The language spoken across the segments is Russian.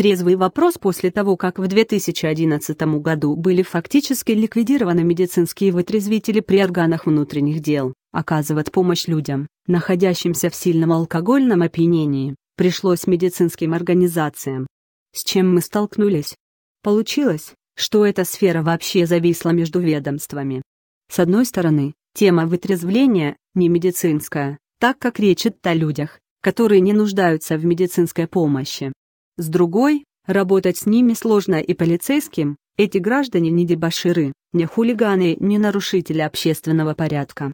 Трезвый вопрос после того, как в 2011 году были фактически ликвидированы медицинские вытрезвители при органах внутренних дел, оказывать помощь людям, находящимся в сильном алкогольном опьянении, пришлось медицинским организациям. С чем мы столкнулись? Получилось, что эта сфера вообще зависла между ведомствами. С одной стороны, тема вытрезвления не медицинская, так как речь идет о людях, которые не нуждаются в медицинской помощи. С другой, работать с ними сложно и полицейским, эти граждане не дебоширы, не хулиганы, не нарушители общественного порядка.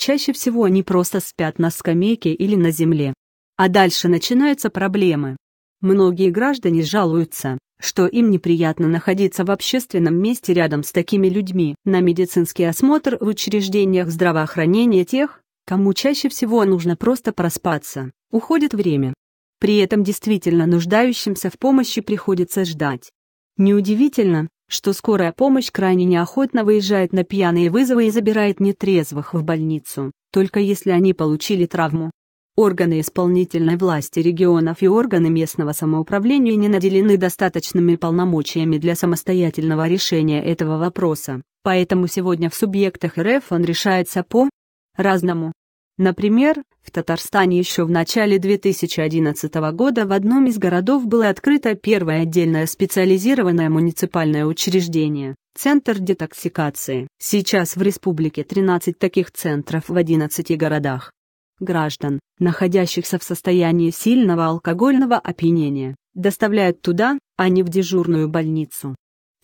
Чаще всего они просто спят на скамейке или на земле. А дальше начинаются проблемы. Многие граждане жалуются, что им неприятно находиться в общественном месте рядом с такими людьми, на медицинский осмотр в учреждениях здравоохранения тех, кому чаще всего нужно просто проспаться, уходит время, при этом действительно нуждающимся в помощи приходится ждать. Неудивительно, что скорая помощь крайне неохотно выезжает на пьяные вызовы и забирает нетрезвых в больницу, только если они получили травму. Органы исполнительной власти регионов и органы местного самоуправления не наделены достаточными полномочиями для самостоятельного решения этого вопроса, поэтому сегодня в субъектах РФ он решается по разному. Например, в Татарстане еще в начале 2011 года в одном из городов было открыто первое отдельное специализированное муниципальное учреждение – Центр детоксикации. Сейчас в республике 13 таких центров в 11 городах. Граждан, находящихся в состоянии сильного алкогольного опьянения, доставляют туда, а не в дежурную больницу.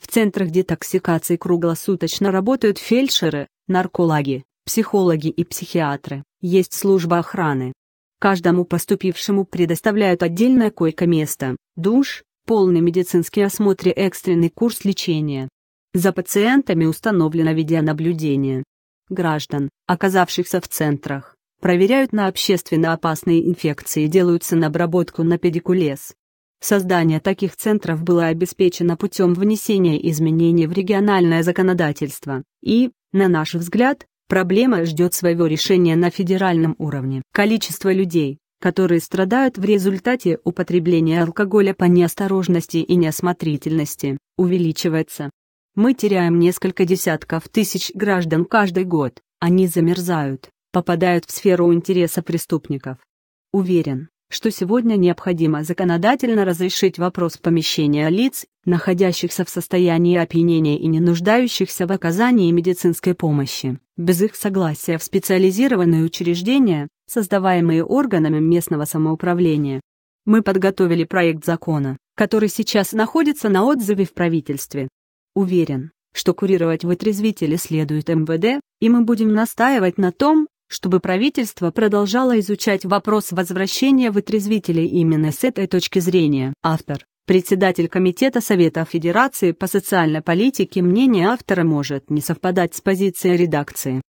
В центрах детоксикации круглосуточно работают фельдшеры, наркологи, психологи и психиатры есть служба охраны. Каждому поступившему предоставляют отдельное койко-место, душ, полный медицинский осмотр и экстренный курс лечения. За пациентами установлено видеонаблюдение. Граждан, оказавшихся в центрах, проверяют на общественно опасные инфекции и делаются на обработку на педикулез. Создание таких центров было обеспечено путем внесения изменений в региональное законодательство и, на наш взгляд, Проблема ждет своего решения на федеральном уровне. Количество людей, которые страдают в результате употребления алкоголя по неосторожности и неосмотрительности, увеличивается. Мы теряем несколько десятков тысяч граждан каждый год, они замерзают, попадают в сферу интереса преступников. Уверен, что сегодня необходимо законодательно разрешить вопрос помещения лиц, находящихся в состоянии опьянения и не нуждающихся в оказании медицинской помощи, без их согласия в специализированные учреждения, создаваемые органами местного самоуправления. Мы подготовили проект закона, который сейчас находится на отзыве в правительстве. Уверен, что курировать вытрезвители следует МВД, и мы будем настаивать на том, чтобы правительство продолжало изучать вопрос возвращения вытрезвителей именно с этой точки зрения. Автор. Председатель Комитета Совета Федерации по социальной политике мнение автора может не совпадать с позицией редакции.